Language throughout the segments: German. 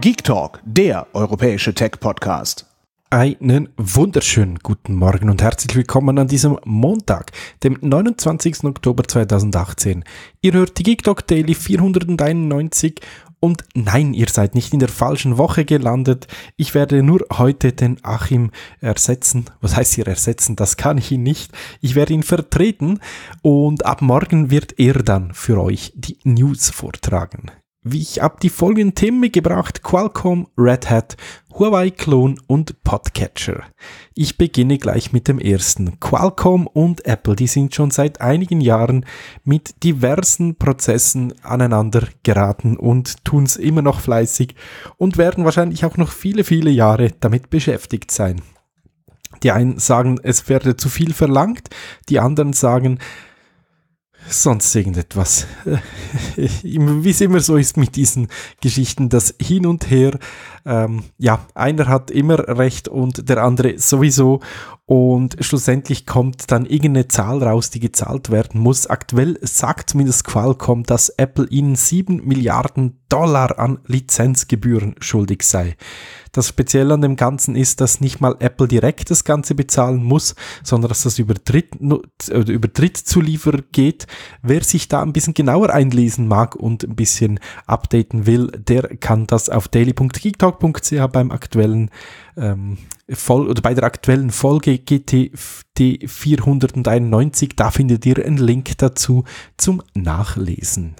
Geek Talk, der europäische Tech-Podcast. Einen wunderschönen guten Morgen und herzlich willkommen an diesem Montag, dem 29. Oktober 2018. Ihr hört die Geek Talk Daily 491 und nein, ihr seid nicht in der falschen Woche gelandet. Ich werde nur heute den Achim ersetzen. Was heißt hier ersetzen? Das kann ich ihn nicht. Ich werde ihn vertreten und ab morgen wird er dann für euch die News vortragen. Wie ich ab die folgenden Themen mitgebracht. Qualcomm, Red Hat, Huawei Clone und Podcatcher. Ich beginne gleich mit dem ersten. Qualcomm und Apple, die sind schon seit einigen Jahren mit diversen Prozessen aneinander geraten und tun's immer noch fleißig und werden wahrscheinlich auch noch viele, viele Jahre damit beschäftigt sein. Die einen sagen, es werde zu viel verlangt, die anderen sagen, sonst irgendetwas. Wie es immer so ist mit diesen Geschichten, das Hin und Her. Ähm, ja, einer hat immer recht und der andere sowieso. Und schlussendlich kommt dann irgendeine Zahl raus, die gezahlt werden muss. Aktuell sagt zumindest Qualcomm, dass Apple ihnen 7 Milliarden Dollar an Lizenzgebühren schuldig sei. Das Spezielle an dem Ganzen ist, dass nicht mal Apple direkt das Ganze bezahlen muss, sondern dass das über, Dritt, äh, über Drittzulieferer geht. Wer sich da ein bisschen genauer einlesen mag und ein bisschen updaten will, der kann das auf daily.geektalk.ch beim aktuellen ähm, Voll oder bei der aktuellen Folge GT 491, da findet ihr einen Link dazu zum Nachlesen.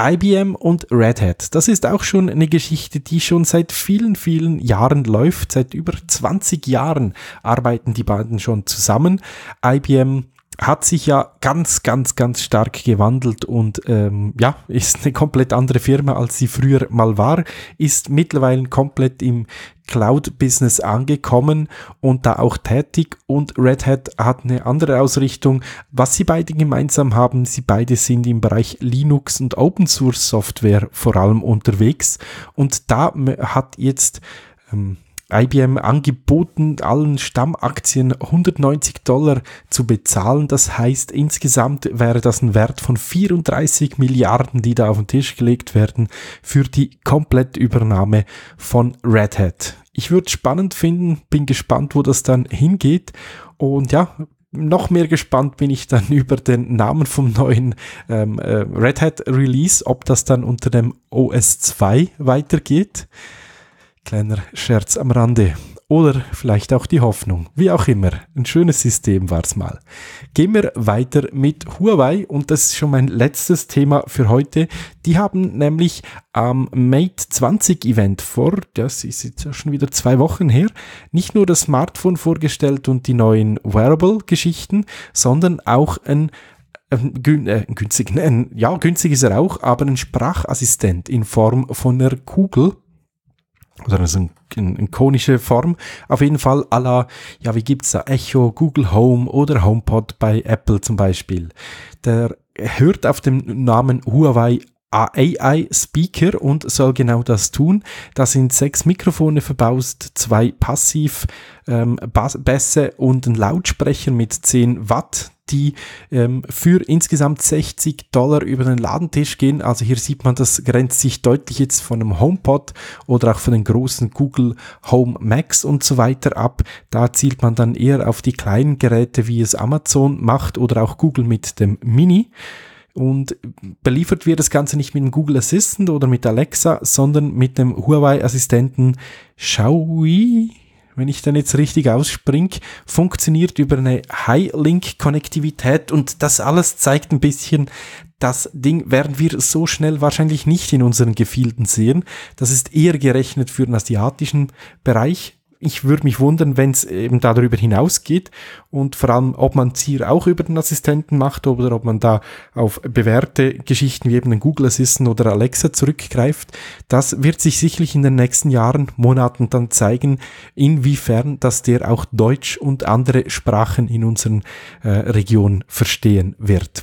IBM und Red Hat. Das ist auch schon eine Geschichte, die schon seit vielen, vielen Jahren läuft. Seit über 20 Jahren arbeiten die beiden schon zusammen. IBM hat sich ja ganz, ganz, ganz stark gewandelt und ähm, ja, ist eine komplett andere Firma, als sie früher mal war, ist mittlerweile komplett im Cloud-Business angekommen und da auch tätig und Red Hat hat eine andere Ausrichtung. Was sie beide gemeinsam haben, sie beide sind im Bereich Linux und Open Source Software vor allem unterwegs und da hat jetzt ähm, IBM angeboten, allen Stammaktien 190 Dollar zu bezahlen. Das heißt, insgesamt wäre das ein Wert von 34 Milliarden, die da auf den Tisch gelegt werden für die Komplettübernahme von Red Hat. Ich würde es spannend finden, bin gespannt, wo das dann hingeht. Und ja, noch mehr gespannt bin ich dann über den Namen vom neuen ähm, äh, Red Hat Release, ob das dann unter dem OS 2 weitergeht. Kleiner Scherz am Rande. Oder vielleicht auch die Hoffnung. Wie auch immer. Ein schönes System war es mal. Gehen wir weiter mit Huawei und das ist schon mein letztes Thema für heute. Die haben nämlich am Mate 20 Event vor, das ist jetzt schon wieder zwei Wochen her, nicht nur das Smartphone vorgestellt und die neuen Wearable-Geschichten, sondern auch ein äh, günstig, ja, günstig ist er auch, aber ein Sprachassistent in Form von einer Kugel, sondern es ist eine, eine konische Form. Auf jeden Fall à la, ja, wie gibt's da? Echo, Google Home oder HomePod bei Apple zum Beispiel. Der hört auf dem Namen Huawei AI-Speaker und soll genau das tun. Da sind sechs Mikrofone verbaust, zwei Passivbässe ähm, und ein Lautsprecher mit 10 Watt die ähm, für insgesamt 60 Dollar über den Ladentisch gehen. Also hier sieht man, das grenzt sich deutlich jetzt von einem HomePod oder auch von den großen Google Home Max und so weiter ab. Da zielt man dann eher auf die kleinen Geräte, wie es Amazon macht oder auch Google mit dem Mini. Und beliefert wird das Ganze nicht mit dem Google Assistant oder mit Alexa, sondern mit dem Huawei Assistenten Xiaomi wenn ich dann jetzt richtig ausspringe, funktioniert über eine High-Link-Konnektivität und das alles zeigt ein bisschen, das Ding werden wir so schnell wahrscheinlich nicht in unseren Gefilden sehen. Das ist eher gerechnet für den asiatischen Bereich ich würde mich wundern, wenn es eben darüber hinausgeht und vor allem, ob man Zier auch über den Assistenten macht oder ob man da auf bewährte Geschichten wie eben den Google Assistant oder Alexa zurückgreift. Das wird sich sicherlich in den nächsten Jahren, Monaten dann zeigen, inwiefern, dass der auch Deutsch und andere Sprachen in unseren äh, Regionen verstehen wird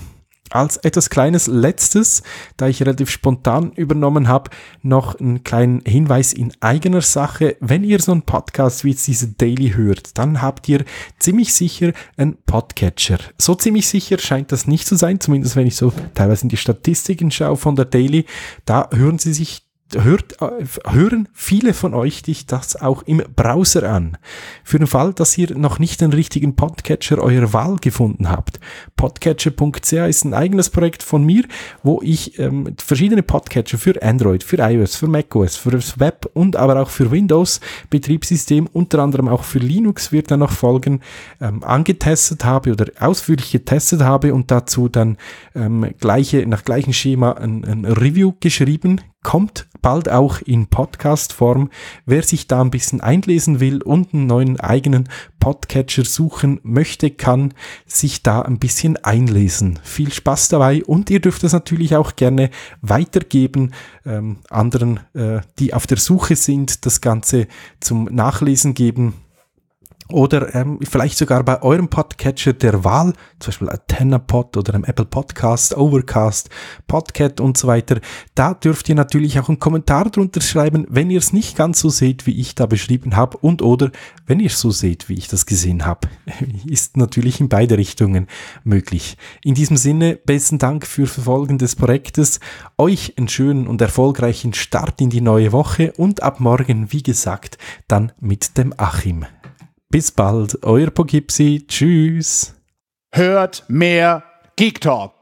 als etwas kleines Letztes, da ich relativ spontan übernommen habe, noch einen kleinen Hinweis in eigener Sache. Wenn ihr so einen Podcast wie diese Daily hört, dann habt ihr ziemlich sicher einen Podcatcher. So ziemlich sicher scheint das nicht zu sein, zumindest wenn ich so teilweise in die Statistiken schaue von der Daily. Da hören sie sich hört, äh, hören viele von euch dich das auch im Browser an. Für den Fall, dass ihr noch nicht den richtigen Podcatcher eurer Wahl gefunden habt. Podcatcher.ca ist ein eigenes Projekt von mir, wo ich ähm, verschiedene Podcatcher für Android, für iOS, für macOS, für das Web und aber auch für Windows Betriebssystem, unter anderem auch für Linux wird dann noch folgen, ähm, angetestet habe oder ausführlich getestet habe und dazu dann ähm, gleiche, nach gleichem Schema ein, ein Review geschrieben, kommt bald auch in Podcast-Form. Wer sich da ein bisschen einlesen will und einen neuen eigenen Podcatcher suchen möchte, kann sich da ein bisschen einlesen. Viel Spaß dabei und ihr dürft es natürlich auch gerne weitergeben ähm, anderen, äh, die auf der Suche sind, das Ganze zum Nachlesen geben oder ähm, vielleicht sogar bei eurem Podcatcher der Wahl, zum Beispiel AntennaPod oder einem Apple Podcast, Overcast, Podcat und so weiter. Da dürft ihr natürlich auch einen Kommentar drunter schreiben, wenn ihr es nicht ganz so seht, wie ich da beschrieben habe und oder wenn ihr es so seht, wie ich das gesehen habe. Ist natürlich in beide Richtungen möglich. In diesem Sinne, besten Dank für Verfolgen des Projektes, euch einen schönen und erfolgreichen Start in die neue Woche und ab morgen, wie gesagt, dann mit dem Achim. Bis bald, euer Pogipsi. Tschüss. Hört mehr Geek Talk.